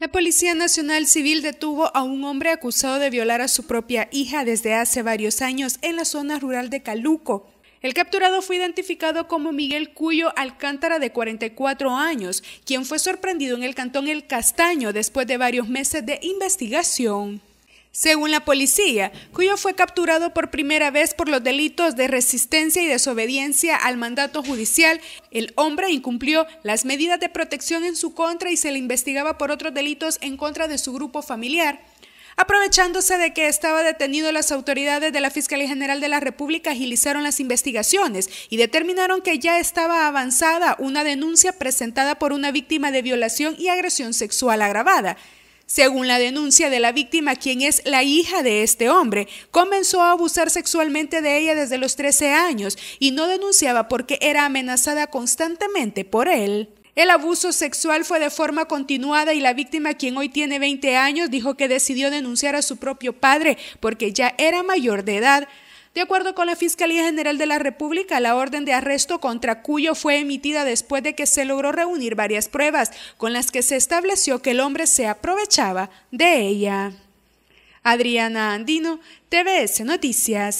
La Policía Nacional Civil detuvo a un hombre acusado de violar a su propia hija desde hace varios años en la zona rural de Caluco. El capturado fue identificado como Miguel Cuyo Alcántara de 44 años, quien fue sorprendido en el cantón El Castaño después de varios meses de investigación según la policía, Cuyo fue capturado por primera vez por los delitos de resistencia y desobediencia al mandato judicial. El hombre incumplió las medidas de protección en su contra y se le investigaba por otros delitos en contra de su grupo familiar. Aprovechándose de que estaba detenido, las autoridades de la Fiscalía General de la República agilizaron las investigaciones y determinaron que ya estaba avanzada una denuncia presentada por una víctima de violación y agresión sexual agravada. Según la denuncia de la víctima, quien es la hija de este hombre, comenzó a abusar sexualmente de ella desde los 13 años y no denunciaba porque era amenazada constantemente por él. El abuso sexual fue de forma continuada y la víctima, quien hoy tiene 20 años, dijo que decidió denunciar a su propio padre porque ya era mayor de edad. De acuerdo con la Fiscalía General de la República, la orden de arresto contra Cuyo fue emitida después de que se logró reunir varias pruebas con las que se estableció que el hombre se aprovechaba de ella. Adriana Andino, TVS Noticias.